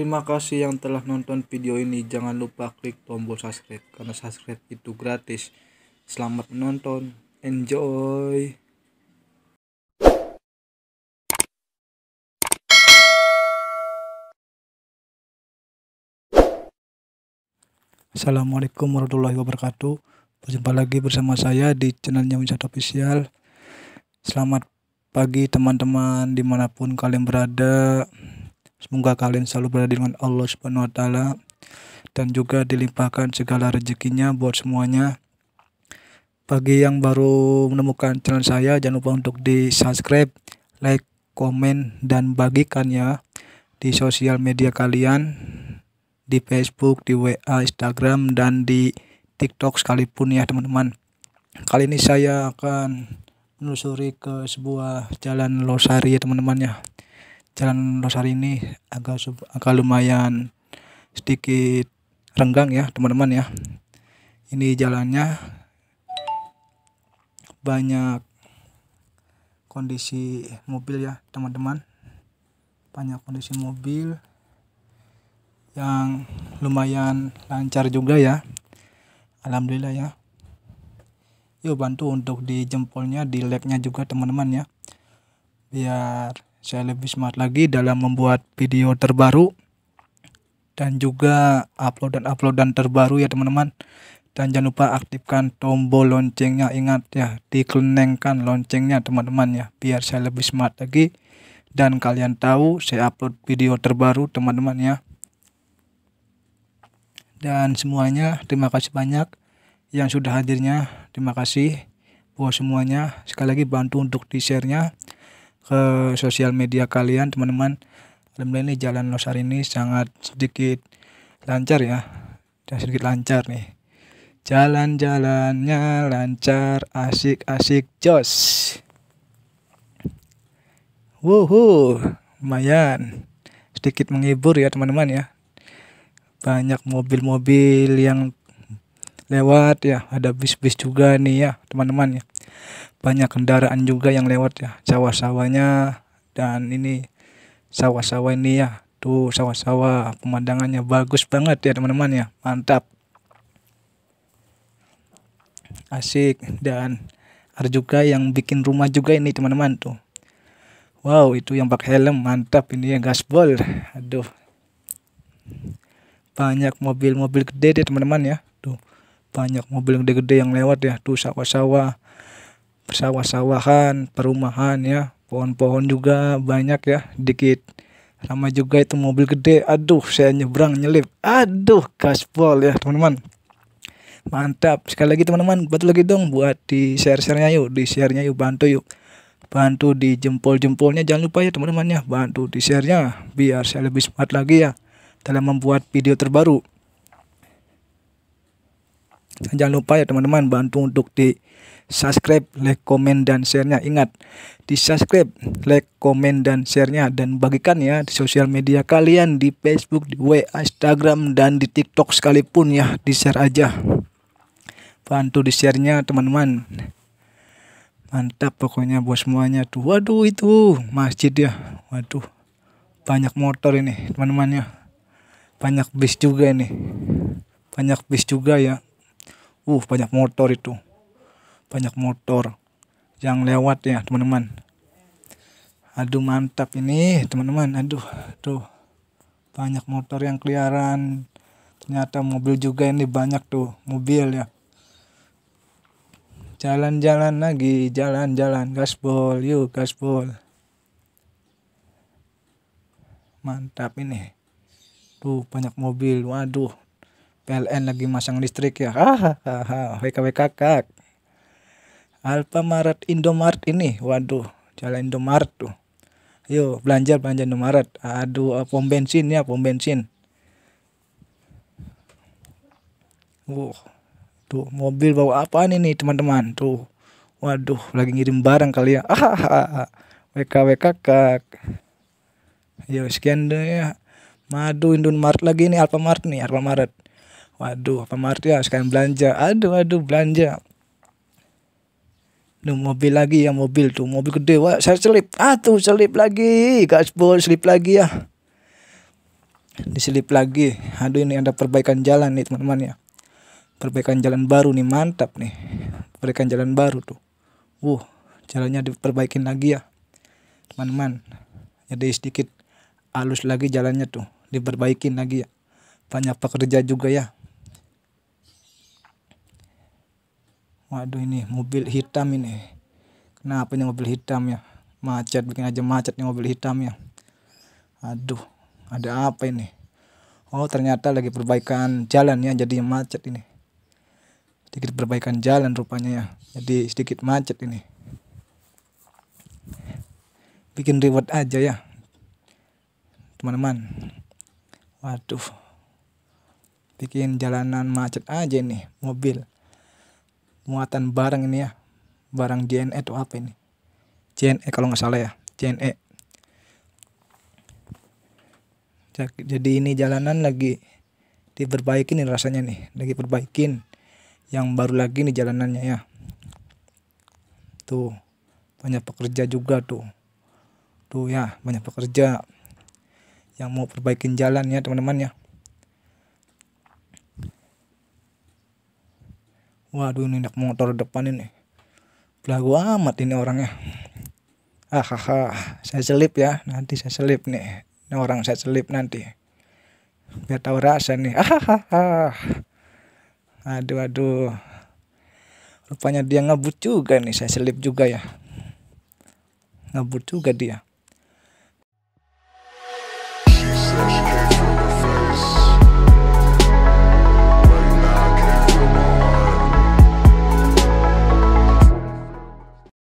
Terima kasih yang telah nonton video ini. Jangan lupa klik tombol subscribe karena subscribe itu gratis. Selamat menonton. Enjoy. Assalamualaikum warahmatullahi wabarakatuh. Berjumpa lagi bersama saya di channelnya Wisata Official. Selamat pagi teman-teman dimanapun kalian berada. Semoga kalian selalu berada dengan Allah Subhanahu wa taala dan juga dilimpahkan segala rezekinya buat semuanya. Bagi yang baru menemukan channel saya, jangan lupa untuk di-subscribe, like, komen, dan bagikan ya di sosial media kalian, di Facebook, di WA, Instagram, dan di TikTok sekalipun ya teman-teman. Kali ini saya akan menelusuri ke sebuah jalan losari ya teman-teman ya. Jalan ini agak agak lumayan sedikit renggang ya teman-teman ya ini jalannya banyak kondisi mobil ya teman-teman banyak kondisi mobil yang lumayan lancar juga ya Alhamdulillah ya yuk bantu untuk di jempolnya di like juga teman-teman ya biar saya lebih smart lagi dalam membuat video terbaru dan juga upload dan upload dan terbaru ya teman-teman dan jangan lupa aktifkan tombol loncengnya ingat ya dikenengkan loncengnya teman-teman ya biar saya lebih smart lagi dan kalian tahu saya upload video terbaru teman-teman ya dan semuanya terima kasih banyak yang sudah hadirnya terima kasih buat semuanya sekali lagi bantu untuk di share-nya ke sosial media kalian teman-teman alhamdulillah ini jalan losar ini sangat sedikit lancar ya dan sedikit lancar nih jalan-jalannya lancar asik-asik jos Wuhu, lumayan sedikit menghibur ya teman-teman ya. Banyak mobil-mobil yang lewat ya, ada bis-bis juga nih ya teman-teman ya banyak kendaraan juga yang lewat ya sawah-sawahnya dan ini sawah-sawah ini ya tuh sawah-sawah pemandangannya bagus banget ya teman-teman ya mantap asik dan ada juga yang bikin rumah juga ini teman-teman tuh wow itu yang pakai helm mantap ini ya gasbol aduh banyak mobil-mobil gede deh teman-teman ya tuh banyak mobil gede-gede yang lewat ya tuh sawah-sawah persawah-sawahan, perumahan ya, pohon-pohon juga banyak ya, dikit. Sama juga itu mobil gede, aduh saya nyebrang nyelip, aduh gaspol ya teman-teman. Mantap, sekali lagi teman-teman, buat lagi dong buat di share share nya yuk, di share-nya yuk, bantu yuk. Bantu di jempol-jempolnya, jangan lupa ya teman-teman ya, bantu di share-nya, biar saya lebih smart lagi ya dalam membuat video terbaru. jangan lupa ya teman-teman, bantu untuk di subscribe, like, komen, dan share-nya. Ingat, di subscribe, like, komen, dan share-nya. Dan bagikan ya di sosial media kalian, di Facebook, di WA, Instagram, dan di TikTok sekalipun ya. Di-share aja. Bantu di-share-nya teman-teman. Mantap pokoknya buat semuanya tuh. Waduh itu masjid ya. Waduh. Banyak motor ini teman-teman ya. Banyak bis juga ini. Banyak bis juga ya. Uh banyak motor itu banyak motor yang lewat ya teman-teman aduh mantap ini teman-teman aduh tuh banyak motor yang keliaran ternyata mobil juga ini banyak tuh mobil ya jalan-jalan lagi jalan-jalan gaspol yuk gaspol mantap ini tuh banyak mobil waduh PLN lagi masang listrik ya hahaha WKWK kak Alfamart Indomart ini waduh jalan Indomart tuh yuk belanja belanja Indomart aduh eh, pom bensin ya pom bensin wow tuh mobil bawa apaan ini teman-teman tuh waduh lagi ngirim barang kali ya WK WK kak yuk sekian deh ya madu Indomart lagi ini Alfamart nih Alfamart waduh Alfamart ya sekian belanja aduh aduh belanja Nuh mobil lagi ya mobil tuh mobil gede wah saya selip ah tuh selip lagi gaspol selip lagi ya ah. diselip lagi aduh ini ada perbaikan jalan nih teman-teman ya perbaikan jalan baru nih mantap nih perbaikan jalan baru tuh wuh jalannya diperbaikin lagi ya teman-teman jadi sedikit halus lagi jalannya tuh diperbaikin lagi ya banyak pekerja juga ya Waduh ini mobil hitam ini. Kenapa ini mobil hitam ya? Macet bikin aja macet nih mobil hitam ya. Aduh, ada apa ini? Oh, ternyata lagi perbaikan jalan ya jadi macet ini. Sedikit perbaikan jalan rupanya ya. Jadi sedikit macet ini. Bikin reward aja ya. Teman-teman. Waduh. Bikin jalanan macet aja ini mobil muatan barang ini ya barang JNE itu apa ini JNE kalau nggak salah ya JNE jadi ini jalanan lagi diperbaiki nih rasanya nih lagi perbaikin yang baru lagi nih jalanannya ya tuh banyak pekerja juga tuh tuh ya banyak pekerja yang mau perbaikin jalan ya teman-teman ya waduh ini naik motor depan ini belagu amat ini orangnya ah, ah, ah saya selip ya nanti saya selip nih ini orang saya selip nanti biar tahu rasa nih ah haha ah, aduh aduh rupanya dia ngebut juga nih saya selip juga ya ngebut juga dia